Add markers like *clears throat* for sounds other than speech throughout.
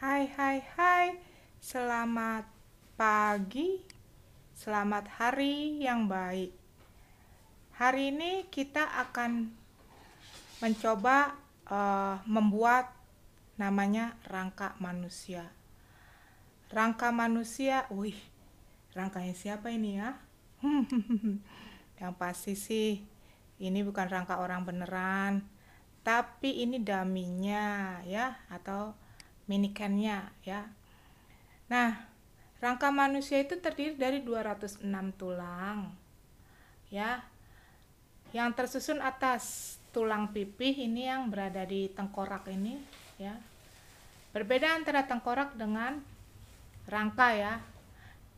Hai hai hai Selamat pagi Selamat hari yang baik Hari ini kita akan mencoba uh, membuat namanya rangka manusia Rangka manusia, wih rangkanya siapa ini ya? *laughs* yang pasti sih ini bukan rangka orang beneran tapi ini daminya ya atau minikannya ya. Nah, rangka manusia itu terdiri dari 206 tulang. Ya. Yang tersusun atas tulang pipih ini yang berada di tengkorak ini ya. Berbeda antara tengkorak dengan rangka ya.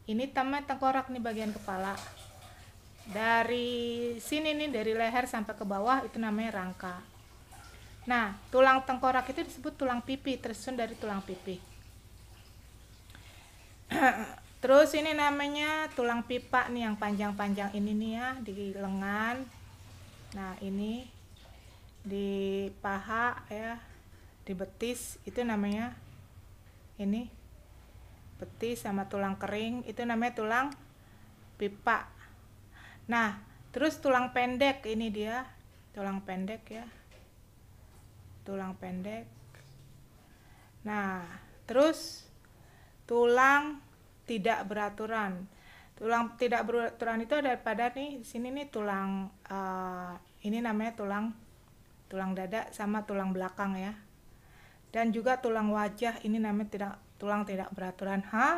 Ini tema tengkorak nih bagian kepala. Dari sini nih dari leher sampai ke bawah itu namanya rangka Nah, tulang tengkorak itu disebut tulang pipi, tersusun dari tulang pipi. *clears throat* Terus ini namanya tulang pipa nih yang panjang-panjang ini nih ya di lengan. Nah, ini di paha ya, di betis itu namanya ini betis sama tulang kering itu namanya tulang pipa. Nah, terus tulang pendek ini dia, tulang pendek ya tulang pendek. Nah, terus tulang tidak beraturan. Tulang tidak beraturan itu ada pada nih di sini nih tulang uh, ini namanya tulang tulang dada sama tulang belakang ya. Dan juga tulang wajah ini namanya tidak tulang tidak beraturan. Ha,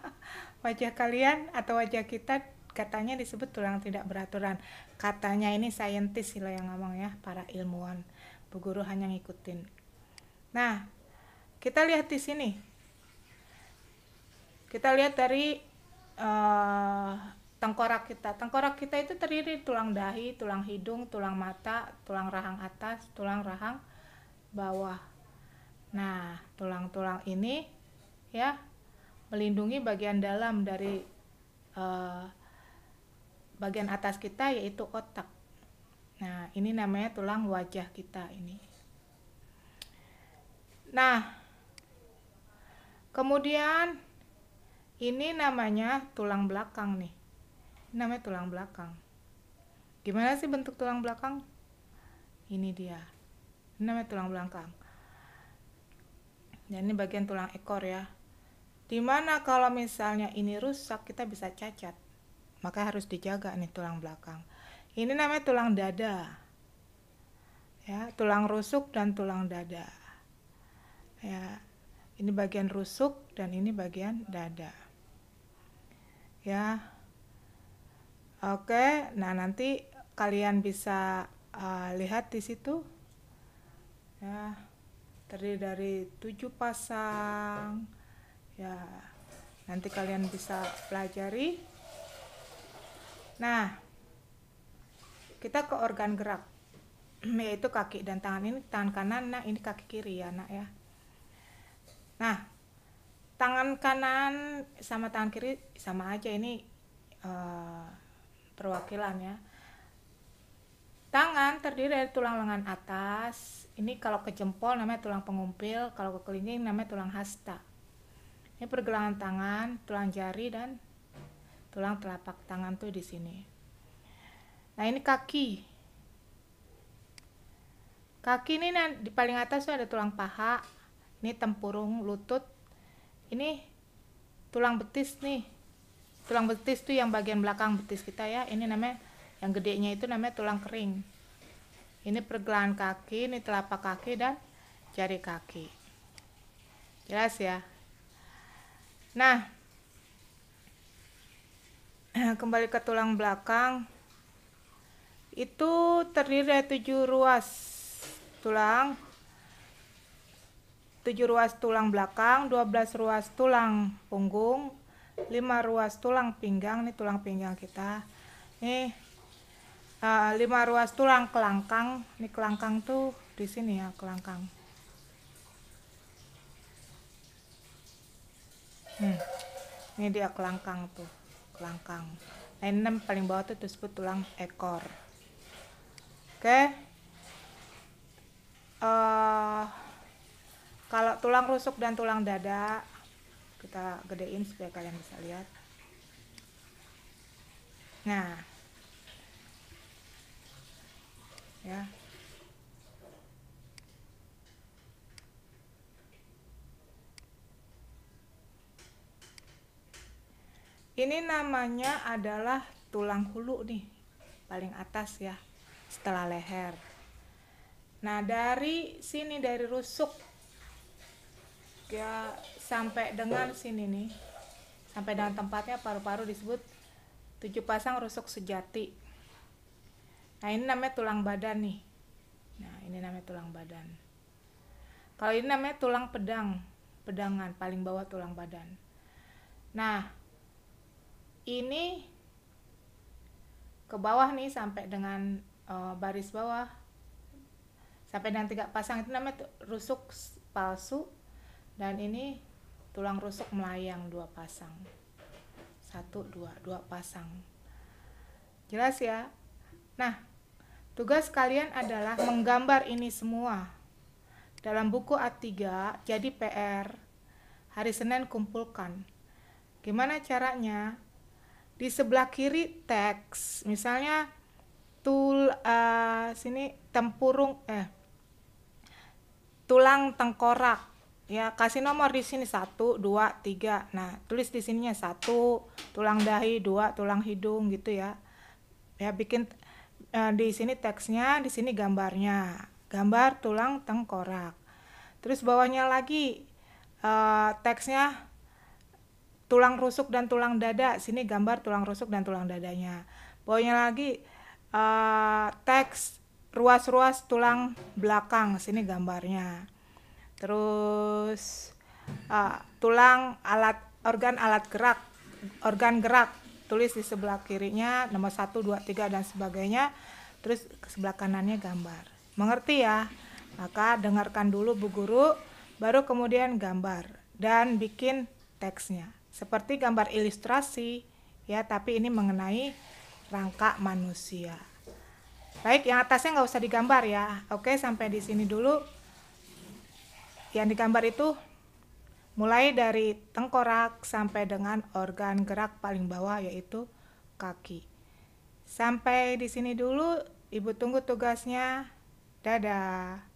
*laughs* wajah kalian atau wajah kita katanya disebut tulang tidak beraturan. Katanya ini saintis sila yang ngomong ya, para ilmuwan Bu guru hanya ngikutin. Nah, kita lihat di sini. Kita lihat dari uh, tengkorak kita. Tengkorak kita itu terdiri tulang dahi, tulang hidung, tulang mata, tulang rahang atas, tulang rahang bawah. Nah, tulang-tulang ini ya melindungi bagian dalam dari uh, bagian atas kita yaitu otak. Nah, ini namanya tulang wajah kita ini. Nah, kemudian ini namanya tulang belakang nih. Ini namanya tulang belakang. Gimana sih bentuk tulang belakang? Ini dia. Ini namanya tulang belakang. Dan nah, ini bagian tulang ekor ya. Dimana kalau misalnya ini rusak kita bisa cacat. Maka harus dijaga nih tulang belakang. Ini namanya tulang dada. Ya, tulang rusuk dan tulang dada. Ya. Ini bagian rusuk dan ini bagian dada. Ya. Oke, nah nanti kalian bisa uh, lihat di situ. Ya. Terdiri dari tujuh pasang. Ya. Nanti kalian bisa pelajari. Nah, kita ke organ gerak *clears throat* yaitu kaki dan tangan ini tangan kanan nah ini kaki kiri ya nak ya nah tangan kanan sama tangan kiri sama aja ini uh, perwakilan ya tangan terdiri dari tulang lengan atas ini kalau ke jempol namanya tulang pengumpil kalau ke kelingking namanya tulang hasta ini pergelangan tangan tulang jari dan tulang telapak tangan tuh di sini Nah ini kaki. Kaki ini di paling atas ada tulang paha, ini tempurung lutut, ini tulang betis nih. Tulang betis tuh yang bagian belakang betis kita ya. Ini namanya yang gedenya itu namanya tulang kering. Ini pergelangan kaki, ini telapak kaki dan jari kaki. Jelas ya. Nah, *clears throat* kembali ke tulang belakang itu terdiri dari tujuh ruas tulang tujuh ruas tulang belakang dua belas ruas tulang punggung lima ruas tulang pinggang ini tulang pinggang kita nih eh, uh, ruas tulang kelangkang ini kelangkang tuh di sini ya kelangkang hmm. ini dia kelangkang tuh kelangkang nah ini paling bawah tuh disebut tulang ekor Oke. Uh, kalau tulang rusuk dan tulang dada kita gedein supaya kalian bisa lihat. Nah. Ya. Ini namanya adalah tulang hulu nih, paling atas ya setelah leher. Nah, dari sini dari rusuk ya sampai dengan sini nih. Sampai dengan tempatnya paru-paru disebut tujuh pasang rusuk sejati. Nah, ini namanya tulang badan nih. Nah, ini namanya tulang badan. Kalau ini namanya tulang pedang, pedangan paling bawah tulang badan. Nah, ini ke bawah nih sampai dengan uh, baris bawah sampai dengan tiga pasang itu namanya rusuk palsu dan ini tulang rusuk melayang dua pasang satu dua dua pasang jelas ya nah tugas kalian adalah menggambar ini semua dalam buku A3 jadi PR hari Senin kumpulkan gimana caranya di sebelah kiri teks misalnya tul uh, sini tempurung eh tulang tengkorak ya kasih nomor di sini satu dua tiga nah tulis di sininya satu tulang dahi dua tulang hidung gitu ya ya bikin uh, di sini teksnya di sini gambarnya gambar tulang tengkorak terus bawahnya lagi uh, teksnya tulang rusuk dan tulang dada sini gambar tulang rusuk dan tulang dadanya bawahnya lagi Eh, teks ruas-ruas tulang belakang sini gambarnya terus uh, tulang alat organ alat gerak organ gerak tulis di sebelah kirinya nomor 1, 2, 3 dan sebagainya terus ke sebelah kanannya gambar mengerti ya maka dengarkan dulu bu guru baru kemudian gambar dan bikin teksnya seperti gambar ilustrasi ya tapi ini mengenai rangka manusia. Baik, yang atasnya nggak usah digambar ya. Oke, sampai di sini dulu. Yang digambar itu mulai dari tengkorak sampai dengan organ gerak paling bawah yaitu kaki. Sampai di sini dulu, Ibu tunggu tugasnya. Dadah.